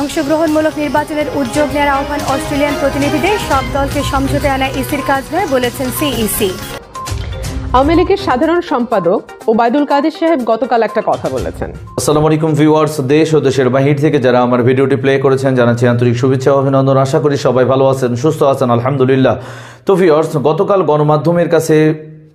অংশগ্রহণমূলক নির্বাচনের উদ্যোগ নেওয়ার আহ্বান অস্ট্রেলিয়ান প্রতিনিধিদের সব দলকে সমঝোতে আনা ইসির কাজ নয় বলেছেন সিইসি আওয়ামী লীগের সাধারণ সম্পাদক ওবায়দুল কাদের সাহেব গতকাল একটা কথা বলেছেন আসসালামু আলাইকুম ভিউয়ার্স দেশ ও দেশের বাহির থেকে যারা আমার ভিডিওটি প্লে করেছেন জানাচ্ছি আন্তরিক শুভেচ্ছা অভিনন্দন আশা করি সবাই ভালো আছেন সুস্থ আছেন আলহামদুলিল্লাহ তো ভিউয়ার্স গতকাল গণমাধ্যমের কাছে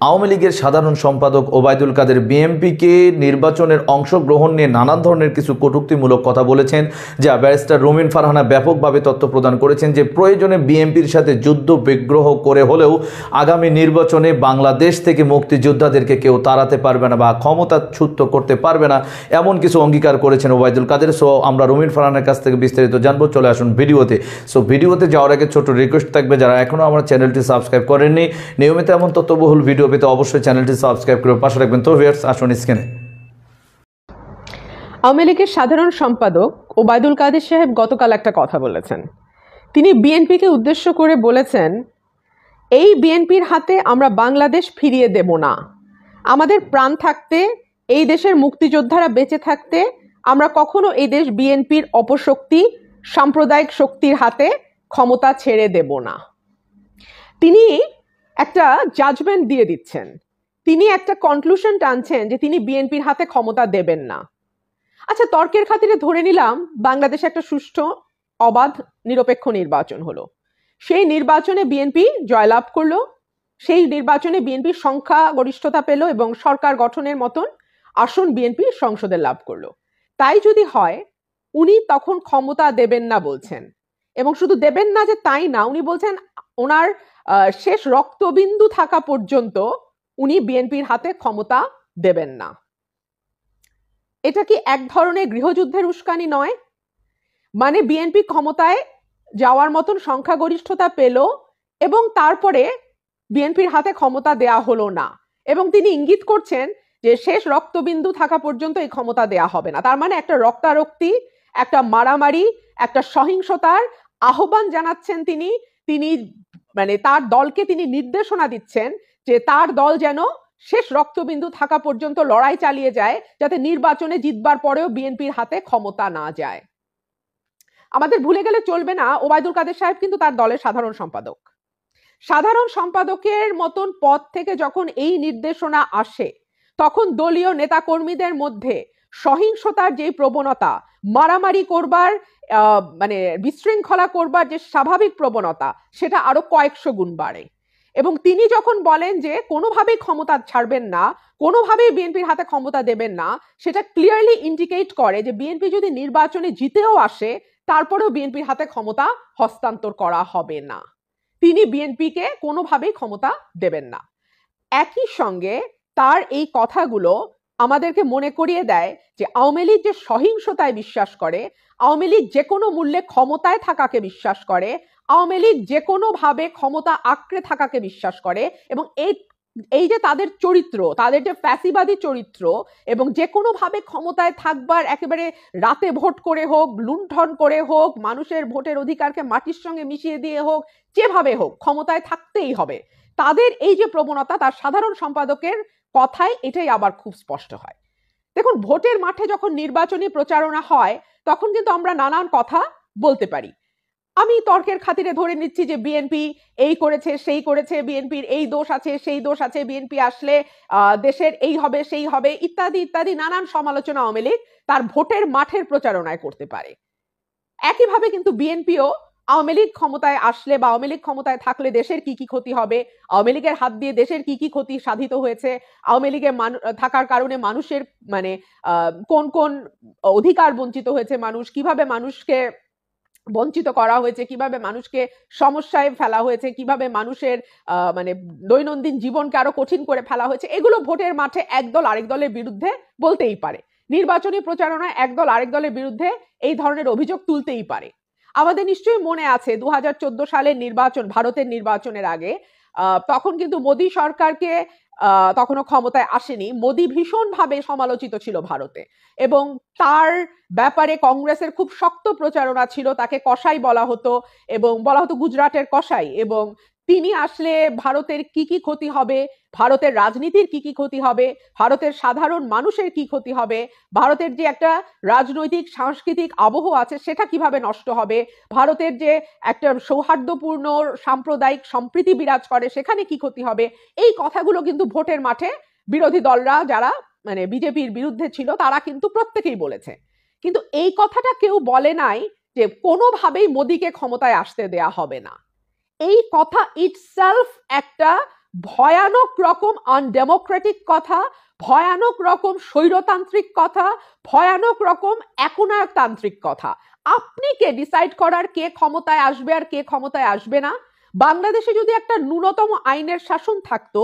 আওয়ামী লীগের সাধারণ সম্পাদক ওবায়দুল কাদের বিএমপিকে নির্বাচনের অংশগ্রহণ নিয়ে নানান ধরনের কিছু কটুক্তিমূলক কথা বলেছেন যা ব্যারিস্টার রোমিন ফারহানা ব্যাপকভাবে তথ্য প্রদান করেছেন যে প্রয়োজনে বিএমপির সাথে যুদ্ধ বিগ্রহ করে হলেও আগামী নির্বাচনে বাংলাদেশ থেকে মুক্তিযোদ্ধাদেরকে কেউ তাড়াতে পারবে না বা ক্ষমতাচ্যুত করতে পারবে না এমন কিছু অঙ্গীকার করেছেন ওবায়দুল কাদের সো আমরা রুমিন ফারহানের কাছ থেকে বিস্তারিত জানবো চলে আসুন ভিডিওতে সো ভিডিওতে যাওয়ার আগে ছোট রিকোয়েস্ট থাকবে যারা এখনও আমার চ্যানেলটি সাবস্ক্রাইব করেননি নিয়মিত এমন তথ্যবহুল ভিডিও ভিডিও পেতে অবশ্যই চ্যানেলটি সাবস্ক্রাইব করে পাশে রাখবেন তো ভিয়ার্স আসুন স্ক্রিনে আওয়ামী লীগের সাধারণ সম্পাদক ওবায়দুল কাদের সাহেব গতকাল একটা কথা বলেছেন তিনি বিএনপিকে উদ্দেশ্য করে বলেছেন এই বিএনপির হাতে আমরা বাংলাদেশ ফিরিয়ে দেব না আমাদের প্রাণ থাকতে এই দেশের মুক্তিযোদ্ধারা বেঁচে থাকতে আমরা কখনো এই দেশ বিএনপির অপশক্তি সাম্প্রদায়িক শক্তির হাতে ক্ষমতা ছেড়ে দেব না তিনি একটা জাজমেন্ট দিয়ে দিচ্ছেন তিনি একটা কনক্লুশন টানছেন যে তিনি বিএনপির হাতে ক্ষমতা দেবেন না আচ্ছা তর্কের খাতিরে ধরে নিলাম বাংলাদেশে একটা সুষ্ঠু অবাধ নিরপেক্ষ নির্বাচন হলো সেই নির্বাচনে বিএনপি জয়লাভ করলো সেই নির্বাচনে বিএনপি সংখ্যা গরিষ্ঠতা পেল এবং সরকার গঠনের মতন আসন বিএনপি সংসদে লাভ করলো তাই যদি হয় উনি তখন ক্ষমতা দেবেন না বলছেন এবং শুধু দেবেন না যে তাই না উনি বলছেন ওনার শেষ রক্তবিন্দু থাকা পর্যন্ত উনি বিএনপির হাতে ক্ষমতা দেবেন না এটা কি এক ধরনের গৃহযুদ্ধের উস্কানি নয় মানে বিএনপি ক্ষমতায় যাওয়ার মতন সংখ্যাগরিষ্ঠতা পেল এবং তারপরে বিএনপির হাতে ক্ষমতা দেয়া হলো না এবং তিনি ইঙ্গিত করছেন যে শেষ রক্তবিন্দু থাকা পর্যন্ত এই ক্ষমতা দেয়া হবে না তার মানে একটা রক্তারক্তি একটা মারামারি একটা সহিংসতার আহ্বান জানাচ্ছেন তিনি তিনি মানে তার দলকে তিনি নির্দেশনা দিচ্ছেন যে তার দল যেন শেষ রক্তবিন্দু থাকা পর্যন্ত লড়াই চালিয়ে যায় যাতে নির্বাচনে জিতবার পরেও বিএনপির হাতে ক্ষমতা না যায় আমাদের ভুলে গেলে চলবে না ওবায়দুল কাদের সাহেব কিন্তু তার দলের সাধারণ সম্পাদক সাধারণ সম্পাদকের মতন পদ থেকে যখন এই নির্দেশনা আসে তখন দলীয় নেতাকর্মীদের মধ্যে সহিংসতার যে প্রবণতা মারামারি করবার মানে বিশৃঙ্খলা করবার যে স্বাভাবিক প্রবণতা সেটা আরো কয়েকশো গুণ বাড়ে এবং তিনি যখন বলেন যে কোনোভাবেই ক্ষমতা ছাড়বেন না কোনোভাবেই বিএনপির হাতে ক্ষমতা দেবেন না সেটা ক্লিয়ারলি ইন্ডিকেট করে যে বিএনপি যদি নির্বাচনে জিতেও আসে তারপরেও বিএনপির হাতে ক্ষমতা হস্তান্তর করা হবে না তিনি বিএনপিকে কোনোভাবেই ক্ষমতা দেবেন না একই সঙ্গে তার এই কথাগুলো আমাদেরকে মনে করিয়ে দেয় যে আওয়ামী লীগ যে সহিংসতায় বিশ্বাস করে আওয়ামী লীগ যে কোনো মূল্যে ক্ষমতায় থাকাকে বিশ্বাস করে আওয়ামী লীগ যে কোনোভাবে ক্ষমতা আঁকড়ে থাকাকে বিশ্বাস করে এবং এই এই যে তাদের চরিত্র তাদের যে ফ্যাসিবাদী চরিত্র এবং যে কোনোভাবে ক্ষমতায় থাকবার একেবারে রাতে ভোট করে হোক লুণ্ঠন করে হোক মানুষের ভোটের অধিকারকে মাটির সঙ্গে মিশিয়ে দিয়ে হোক যেভাবে হোক ক্ষমতায় থাকতেই হবে তাদের এই যে প্রবণতা তার সাধারণ সম্পাদকের কথায় এটাই আবার খুব স্পষ্ট হয় দেখুন ভোটের মাঠে যখন নির্বাচনী প্রচারণা হয় তখন কিন্তু আমরা নানান কথা বলতে পারি আমি তর্কের খাতিরে ধরে নিচ্ছি যে বিএনপি এই করেছে সেই করেছে বিএনপির এই দোষ আছে সেই দোষ আছে বিএনপি আসলে দেশের এই হবে সেই হবে ইত্যাদি ইত্যাদি নানান সমালোচনা আওয়ামী তার ভোটের মাঠের প্রচারণায় করতে পারে একইভাবে কিন্তু বিএনপিও আওয়ামী লীগ ক্ষমতায় আসলে বা আওয়ামী লীগ ক্ষমতায় থাকলে দেশের কি কি ক্ষতি হবে আওয়ামী লীগের হাত দিয়ে দেশের কি কি ক্ষতি সাধিত হয়েছে আওয়ামী লীগে থাকার কারণে মানুষের মানে কোন কোন অধিকার বঞ্চিত হয়েছে মানুষ কিভাবে মানুষকে বঞ্চিত করা হয়েছে কিভাবে মানুষকে সমস্যায় ফেলা হয়েছে কিভাবে মানুষের মানে দৈনন্দিন জীবনকে আরো কঠিন করে ফেলা হয়েছে এগুলো ভোটের মাঠে একদল আরেক দলের বিরুদ্ধে বলতেই পারে নির্বাচনী প্রচারণায় একদল আরেক দলের বিরুদ্ধে এই ধরনের অভিযোগ তুলতেই পারে আমাদের নিশ্চয়ই মনে আছে দু সালের নির্বাচন ভারতের নির্বাচনের আগে তখন কিন্তু মোদি সরকারকে তখনও ক্ষমতায় আসেনি মোদি ভীষণভাবে সমালোচিত ছিল ভারতে এবং তার ব্যাপারে কংগ্রেসের খুব শক্ত প্রচারণা ছিল তাকে কষাই বলা হতো এবং বলা হতো গুজরাটের কষাই এবং তিনি আসলে ভারতের কি কি ক্ষতি হবে ভারতের রাজনীতির কি কি ক্ষতি হবে ভারতের সাধারণ মানুষের কি ক্ষতি হবে ভারতের যে একটা রাজনৈতিক সাংস্কৃতিক আবহ আছে সেটা কিভাবে নষ্ট হবে ভারতের যে একটা সৌহার্দ্যপূর্ণ সাম্প্রদায়িক সম্প্রীতি বিরাজ করে সেখানে কি ক্ষতি হবে এই কথাগুলো কিন্তু ভোটের মাঠে বিরোধী দলরা যারা মানে বিজেপির বিরুদ্ধে ছিল তারা কিন্তু প্রত্যেকেই বলেছে কিন্তু এই কথাটা কেউ বলে নাই যে কোনোভাবেই মোদিকে ক্ষমতায় আসতে দেয়া হবে না এই কথা ইটসেলফ একটা ভয়ানক রকম আনডেমোক্রেটিক কথা ভয়ানক রকম স্বৈরতান্ত্রিক কথা ভয়ানক রকম একনায়কতান্ত্রিক কথা আপনি কে ডিসাইড করার কে ক্ষমতায় আসবে আর কে ক্ষমতায় আসবে না বাংলাদেশে যদি একটা ন্যূনতম আইনের শাসন থাকতো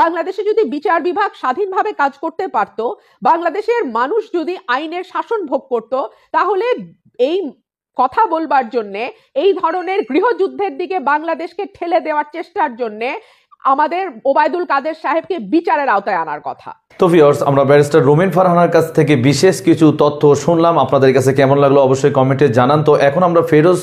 বাংলাদেশে যদি বিচার বিভাগ স্বাধীনভাবে কাজ করতে পারত বাংলাদেশের মানুষ যদি আইনের শাসন ভোগ করত তাহলে এই কথা বলবার জন্যে এই ধরনের গৃহযুদ্ধের দিকে বাংলাদেশকে ঠেলে দেওয়ার চেষ্টার জন্যে আমাদের ওবায়দুল কাদের সাহেবকে বিচারের আওতায় আনার কথা তো ভিউয়ার্স আমরা ব্যারিস্টার রোমেন ফারহানার কাছ থেকে বিশেষ কিছু তথ্য শুনলাম আপনাদের কাছে কেমন লাগলো অবশ্যই কমেন্টে জানান তো এখন আমরা ফেরোজ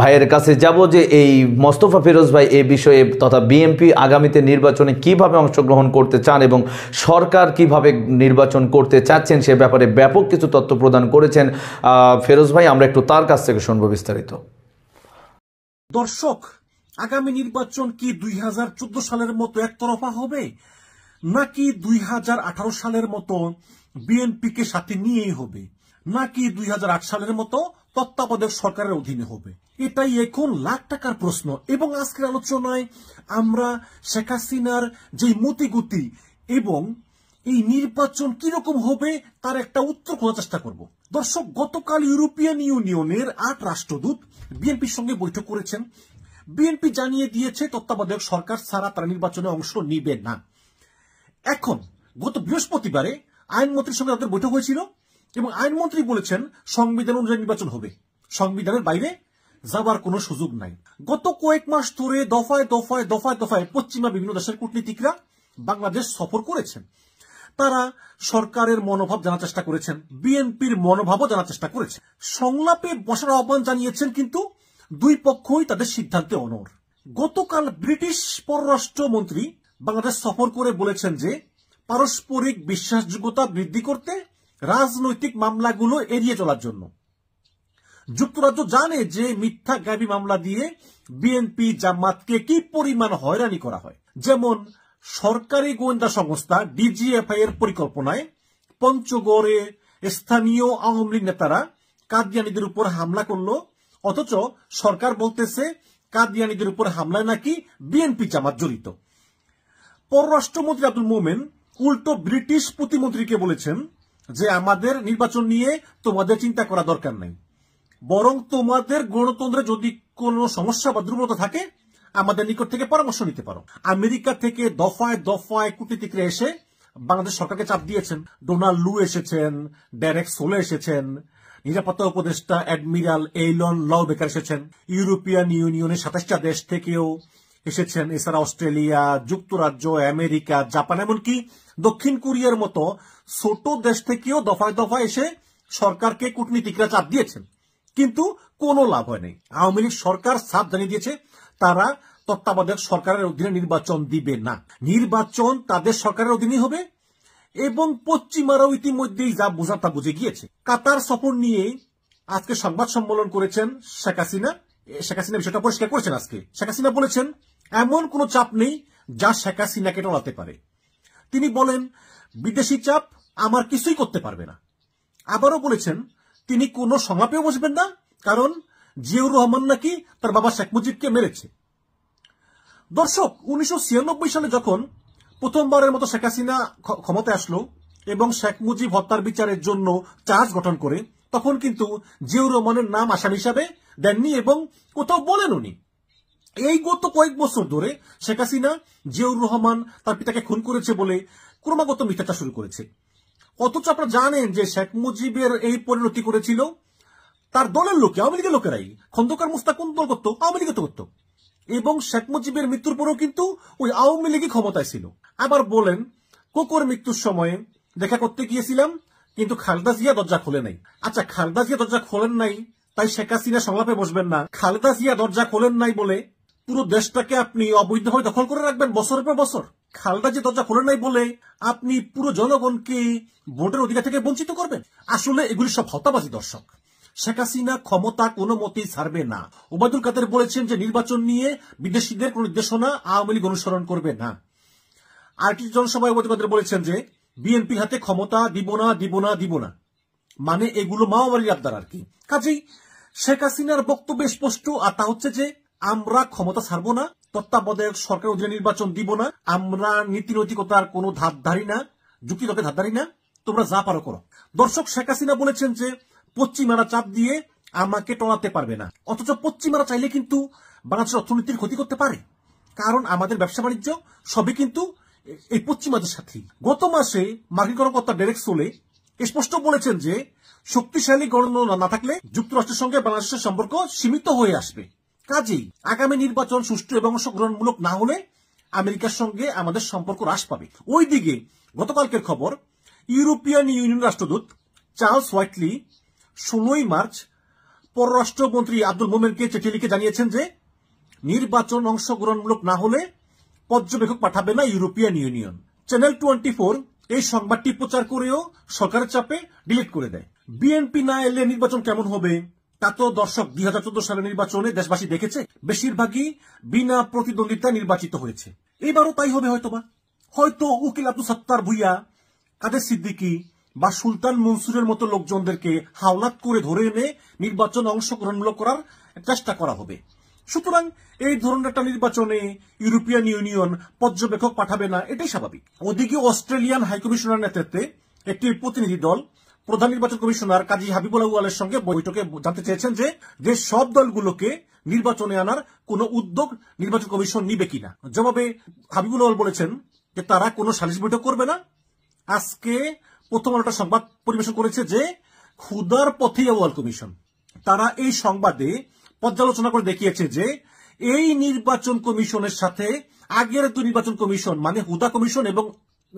ভাইয়ের কাছে যাব যে এই মোস্তফা ফেরোজ ভাই এ বিষয়ে তথা বিএমপি আগামীতে নির্বাচনে কিভাবে অংশগ্রহণ করতে চান এবং সরকার কিভাবে নির্বাচন করতে চাচ্ছেন সে ব্যাপারে ব্যাপক কিছু তথ্য প্রদান করেছেন ফেরোজ ভাই আমরা একটু তার কাছ থেকে শুনবো বিস্তারিত দর্শক আগামী নির্বাচন কি দুই চোদ্দ সালের মতো একতরফা হবে নাকি দুই সালের মতো বিএনপিকে সাথে নিয়েই হবে নাকি দুই সালের মতো তত্ত্বাবধায়ক সরকারের অধীনে হবে এটাই এখন লাখ টাকার প্রশ্ন এবং আজকের আলোচনায় আমরা শেখ হাসিনার যে মতিগতি এবং এই নির্বাচন কিরকম হবে তার একটা উত্তর খোঁজার চেষ্টা করব দর্শক গতকাল ইউরোপিয়ান ইউনিয়নের আট রাষ্ট্রদূত বিএনপির সঙ্গে বৈঠক করেছেন বিএনপি জানিয়ে দিয়েছে তত্ত্বাবধায়ক সরকার ছাড়া তারা নির্বাচনে অংশ নিবে না এখন গত বৃহস্পতিবারে আইনমন্ত্রীর সঙ্গে তাদের বৈঠক হয়েছিল এবং আইনমন্ত্রী বলেছেন সংবিধান অনুযায়ী নির্বাচন হবে সংবিধানের বাইরে যাবার কোনো সুযোগ নাই গত কয়েক মাস ধরে দফায় দফায় দফায় দফায় পশ্চিমা বিভিন্ন দেশের কূটনীতিকরা বাংলাদেশ সফর করেছেন তারা সরকারের মনোভাব জানার চেষ্টা করেছেন বিএনপির মনোভাবও জানার চেষ্টা করেছেন সংলাপে বসার আহ্বান জানিয়েছেন কিন্তু দুই পক্ষই তাদের সিদ্ধান্তে অনর গতকাল ব্রিটিশ পররাষ্ট্রমন্ত্রী বাংলাদেশ সফর করে বলেছেন যে পারস্পরিক বিশ্বাসযোগ্যতা বৃদ্ধি করতে রাজনৈতিক মামলাগুলো এড়িয়ে চলার জন্য যুক্তরাজ্য জানে যে মিথ্যা গাবি মামলা দিয়ে বিএনপি জামাতকে কি পরিমাণ হয়রানি করা হয় যেমন সরকারি গোয়েন্দা সংস্থা ডিজিএফআই এর পরিকল্পনায় পঞ্চগড়ে স্থানীয় আওয়ামী নেতারা কাদিয়ানিদের উপর হামলা করলো অথচ সরকার বলতেছে কাদিয়ানিদের উপর হামলায় নাকি বিএনপি জামাত জড়িত পররাষ্ট্রমন্ত্রী আব্দুল মোমেন উল্টো ব্রিটিশ প্রতিমন্ত্রীকে বলেছেন যে আমাদের নির্বাচন নিয়ে তোমাদের চিন্তা করা দরকার নাই বরং তোমাদের গণতন্ত্রে যদি কোনো সমস্যা বা দুর্বলতা থাকে আমাদের নিকট থেকে পরামর্শ নিতে পারো আমেরিকা থেকে দফায় দফায় কূটনীতিকরা এসে বাংলাদেশ সরকারকে চাপ দিয়েছেন ডোনাল্ড লু এসেছেন ডেরেক সোলে এসেছেন নিরাপত্তা উপদেষ্টা অ্যাডমিরাল এইলন বেকার এসেছেন ইউরোপিয়ান ইউনিয়নের সাতাশটা দেশ থেকেও এসেছেন এছাড়া অস্ট্রেলিয়া যুক্তরাজ্য আমেরিকা জাপান এমনকি দক্ষিণ কোরিয়ার মতো ছোট দেশ থেকেও দফায় দফায় এসে সরকারকে কূটনীতিকরা চাপ দিয়েছেন কিন্তু কোনো লাভ হয় নাই আওয়ামী লীগ সরকার সাপ জানিয়ে দিয়েছে তারা তত্ত্বাবধায়ক সরকারের অধীনে নির্বাচন দিবে না নির্বাচন তাদের সরকারের অধীনেই হবে এবং পশ্চিমারাও ইতিমধ্যেই যা বোঝা তা বুঝে গিয়েছে কাতার সফর নিয়ে আজকে সংবাদ সম্মেলন করেছেন শেখ হাসিনা শেখ হাসিনা বিষয়টা পরিষ্কার করেছেন আজকে শেখ হাসিনা বলেছেন এমন কোন চাপ নেই যা শেখ হাসিনাকে টলাতে পারে তিনি বলেন বিদেশি চাপ আমার কিছুই করতে পারবে না আবারও বলেছেন তিনি কোনো সমাপেও বসবেন না কারণ জিয়াউর রহমান নাকি তার বাবা শেখ মুজিবকে মেরেছে দর্শক উনিশশো সালে যখন প্রথমবারের মতো শেখ হাসিনা ক্ষমতায় আসলো এবং শেখ মুজিব হত্যার বিচারের জন্য চার্জ গঠন করে তখন কিন্তু জিউর রহমানের নাম আসামি হিসাবে দেননি এবং কোথাও বলেন উনি এই গত কয়েক বছর ধরে শেখ হাসিনা জিউর রহমান তার পিতাকে খুন করেছে বলে ক্রমাগত মিথ্যাচার শুরু করেছে অথচ আপনারা জানেন যে শেখ মুজিবের এই পরিণতি করেছিল তার দলের লোকে আওয়ামী লীগের লোকেরাই খন্দকার মুস্তাকুন দল করতো আওয়ামী লীগের তো করতো এবং শেখ মুজিবের মৃত্যুর পরেও কিন্তু ওই আওয়ামী লীগই ক্ষমতায় ছিল আবার বলেন কোকর মৃত্যুর সময়ে দেখা করতে গিয়েছিলাম কিন্তু খালেদা জিয়া দরজা খোলে নাই আচ্ছা খালেদা জিয়া দরজা খোলেন নাই তাই শেখ হাসিনা সংলাপে বসবেন না খালেদা জিয়া দরজা খোলেন নাই বলে পুরো দেশটাকে আপনি অবৈধভাবে দখল করে রাখবেন বছরের পর বছর খালেদা জিয়া দরজা খোলেন নাই বলে আপনি পুরো জনগণকে ভোটের অধিকার থেকে বঞ্চিত করবেন আসলে এগুলি সব হতাবাজি দর্শক শেখ হাসিনা ক্ষমতা কোনো মতেই ছাড়বে না ওবায়দুল কাদের বলেছেন যে নির্বাচন নিয়ে বিদেশিদের কোন নির্দেশনা আওয়ামী লীগ অনুসরণ করবে না আরেকটি জনসভায় ওবায়দুল কাদের বলেছেন যে বিএনপি হাতে ক্ষমতা দিব না দিব না দিব না মানে এগুলো মাওবাদী আবদার আর কি কাজেই শেখ হাসিনার বক্তব্য স্পষ্ট আর তা হচ্ছে যে আমরা ক্ষমতা ছাড়ব না তত্ত্বাবধায়ক সরকার অধীনে নির্বাচন দিব না আমরা নীতি নৈতিকতার কোনো ধার ধারি না যুক্তিতকে ধার ধারি না তোমরা যা পারো করো দর্শক শেখ হাসিনা বলেছেন যে পশ্চিমারা চাপ দিয়ে আমাকে টলাতে পারবে না অথচ পশ্চিমারা চাইলে কিন্তু বাংলাদেশের অর্থনীতির ক্ষতি করতে পারে কারণ আমাদের ব্যবসা বাণিজ্য সবই কিন্তু এই পশ্চিমাদের সাথেই গত মাসে মার্কিন কর্মকর্তা ডেরেক সোলে স্পষ্ট বলেছেন যে শক্তিশালী গণনা না থাকলে যুক্তরাষ্ট্রের সঙ্গে বাংলাদেশের সম্পর্ক সীমিত হয়ে আসবে কাজেই আগামী নির্বাচন সুষ্ঠু এবং অংশগ্রহণমূলক না হলে আমেরিকার সঙ্গে আমাদের সম্পর্ক হ্রাস পাবে ওইদিকে গতকালকের খবর ইউরোপিয়ান ইউনিয়ন রাষ্ট্রদূত চার্লস হোয়াইটলি ষোলোই মার্চ পররাষ্ট্রমন্ত্রী আব্দুল মোমেনকে চিঠি লিখে জানিয়েছেন যে নির্বাচন অংশগ্রহণমূলক না হলে পর্যবেক্ষক পাঠাবে না European Union channel twenty four এই সংবাদটি প্রচার করেও সরকারের চাপে ডিলিট করে দেয় বিএনপি না এলে নির্বাচন কেমন হবে তা তো দর্শক দুই হাজার চোদ্দ সালের নির্বাচনে দেশবাসী দেখেছে বেশিরভাগই বিনা প্রতিদ্বন্দ্বিতায় নির্বাচিত হয়েছে এবারও তাই হবে হয়তোবা হয়তো উকিল আব্দুল সত্তার ভুইয়া কাদের সিদ্দিকী বা সুলতান মনসুরের মতো লোকজনদেরকে হাওলাত করে ধরে এনে নির্বাচনে অংশগ্রহণমূলক করার চেষ্টা করা হবে সুতরাং এই ধরনের একটা নির্বাচনে ইউরোপিয়ান ইউনিয়ন পর্যবেক্ষক পাঠাবে না এটাই স্বাভাবিক ওদিকে অস্ট্রেলিয়ান হাইকমিশনার নেতৃত্বে একটি প্রতিনিধি দল প্রধান নির্বাচন কমিশনার কাজী হাবিবুল সঙ্গে বৈঠকে জানতে চেয়েছেন যে যে সব দলগুলোকে নির্বাচনে আনার কোনো উদ্যোগ নির্বাচন কমিশন নিবে কিনা জবাবে হাবিবুল্লাহ বলেছেন যে তারা কোনো সালিশ বৈঠক করবে না আজকে প্রথম একটা সংবাদ পরিবেশন করেছে যে ক্ষুদার পথে ওয়ার্ল্ড কমিশন তারা এই সংবাদে পর্যালোচনা করে দেখিয়েছে যে এই নির্বাচন কমিশনের সাথে আগের দুই নির্বাচন কমিশন মানে হুদা কমিশন এবং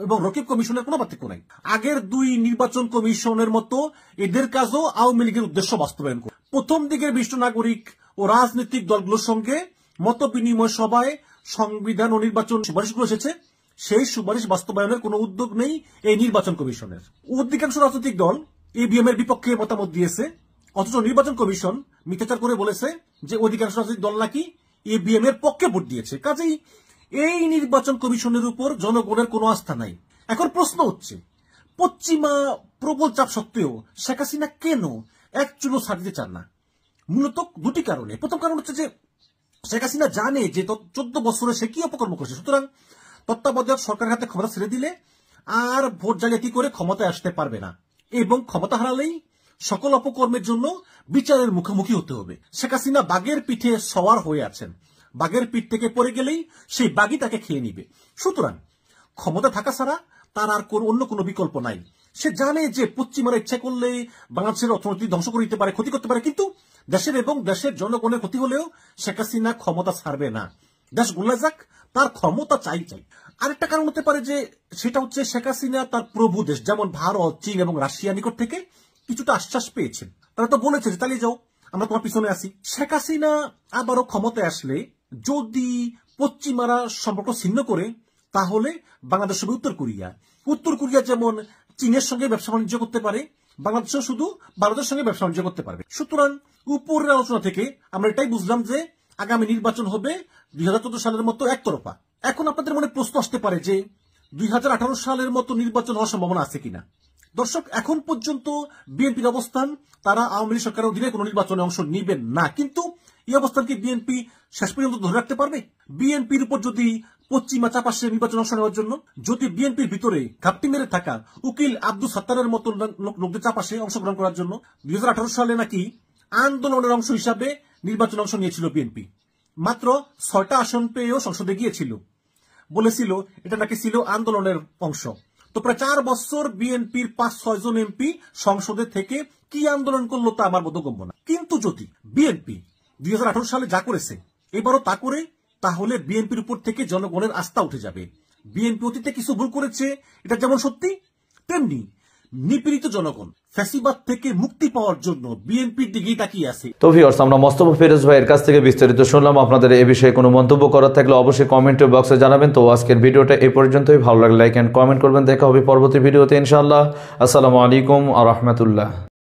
এবং রকিব কমিশনের কোনো পার্থক্য নাই আগের দুই নির্বাচন কমিশনের মতো এদের কাজও আওয়ামী লীগের উদ্দেশ্য বাস্তবায়ন করে প্রথম দিকের বিশ্ব নাগরিক ও রাজনৈতিক দলগুলোর সঙ্গে মত বিনিময় সভায় সংবিধান ও নির্বাচন সুপারিশগুলো এসেছে সেই সুপারিশ বাস্তবায়নের কোনো উদ্যোগ নেই এই নির্বাচন কমিশনের অধিকাংশ রাজনৈতিক দল ইভিএম e এর বিপক্ষে মতামত দিয়েছে অথচ নির্বাচন কমিশন মিথ্যাচার করে বলেছে যে অধিকাংশ রাজনৈতিক দল নাকি ইভিএম e এর পক্ষে ভোট দিয়েছে কাজেই এই নির্বাচন কমিশনের উপর জনগণের কোনো আস্থা নাই এখন প্রশ্ন হচ্ছে পশ্চিমা প্রবল চাপ সত্ত্বেও শেখ হাসিনা কেন এক চুলো ছাড়িতে চান না মূলত দুটি কারণে প্রথম কারণ হচ্ছে যে শেখ হাসিনা জানে যে চোদ্দ বছরে সে কি অপকর্ম করছে সুতরাং তত্ত্বাবধায়ক সরকার হাতে ক্ষমতা ছেড়ে দিলে আর ভোট জালিয়াতি করে ক্ষমতায় আসতে পারবে না এবং ক্ষমতা হারালেই সকল অপকর্মের জন্য বিচারের মুখোমুখি হতে হবে শেখ হাসিনা বাঘের পিঠে সওয়ার হয়ে আছেন বাঘের পিঠ থেকে পড়ে গেলেই সেই বাঘই তাকে খেয়ে নিবে সুতরাং ক্ষমতা থাকা ছাড়া তার আর কোন অন্য কোনো বিকল্প নাই সে জানে যে পশ্চিমারা ইচ্ছা করলে বাংলাদেশের অর্থনীতি ধ্বংস করে দিতে পারে ক্ষতি করতে পারে কিন্তু দেশের এবং দেশের জনগণের ক্ষতি হলেও শেখ হাসিনা ক্ষমতা ছাড়বে না দেশ গোল্লা যাক তার ক্ষমতা চাই চাই আরেকটা কারণ হতে পারে যে সেটা হচ্ছে শেখ হাসিনা তার প্রভু দেশ যেমন ভারত চীন এবং রাশিয়া নিকট থেকে কিছুটা আশ্বাস পেয়েছেন তারা তো বলেছে যে চালিয়ে যাও আমরা তোমার পিছনে আসি শেখ হাসিনা আবারও ক্ষমতায় আসলে যদি পশ্চিমারা সম্পর্ক ছিন্ন করে তাহলে বাংলাদেশ হবে উত্তর কোরিয়া উত্তর কোরিয়া যেমন চীনের সঙ্গে ব্যবসা বাণিজ্য করতে পারে বাংলাদেশও শুধু ভারতের সঙ্গে ব্যবসা বাণিজ্য করতে পারবে সুতরাং উপরের আলোচনা থেকে আমরা এটাই বুঝলাম যে আগামী নির্বাচন হবে দুই সালের মতো একতরফা এখন আপনাদের মনে প্রশ্ন আসতে পারে যে দুই সালের মতো নির্বাচন হওয়ার সম্ভাবনা আছে কিনা দর্শক এখন পর্যন্ত বিএনপির অবস্থান তারা আওয়ামী লীগ সরকারের অধীনে কোনো নির্বাচনে অংশ নিবেন না কিন্তু এই অবস্থান কি বিএনপি শেষ পর্যন্ত ধরে রাখতে পারবে বিএনপির উপর যদি পশ্চিমা চাপাশে নির্বাচন অংশ নেওয়ার জন্য যদি বিএনপির ভিতরে ঘাপটি মেরে থাকা উকিল আব্দুল সাত্তারের মতো লোকদের চাপাশে অংশগ্রহণ করার জন্য দুই সালে নাকি আন্দোলনের অংশ হিসাবে নির্বাচন অংশ নিয়েছিল বিএনপি মাত্র ছয়টা আসন পেয়েও সংসদে গিয়েছিল বলেছিল এটা নাকি ছিল আন্দোলনের অংশ তো প্রায় চার বছর বিএনপির পাঁচ ছয়জন এমপি সংসদে থেকে কি আন্দোলন করলো তা আমার বোধগম্য না কিন্তু যদি বিএনপি দুই সালে যা করেছে এবারও তা করে তাহলে বিএনপির উপর থেকে জনগণের আস্থা উঠে যাবে বিএনপি অতীতে কিছু ভুল করেছে এটা যেমন সত্যি তেমনি নিপীড়িত জনগণ ফ্যাসিবাদ থেকে মুক্তি পাওয়ার জন্য বিএনপির দিকেই তাকিয়ে আছে তো ভিউয়ার্স আমরা মোস্তফা ফেরোজ ভাইয়ের কাছ থেকে বিস্তারিত শুনলাম আপনাদের এ বিষয়ে কোনো মন্তব্য করার থাকলে অবশ্যই কমেন্টের বক্সে জানাবেন তো আজকের ভিডিওটা এ পর্যন্তই ভালো লাগলে লাইক অ্যান্ড কমেন্ট করবেন দেখা হবে পরবর্তী ভিডিওতে ইনশাআল্লাহ আসসালামু আলাইকুম আ রহমতুল্লাহ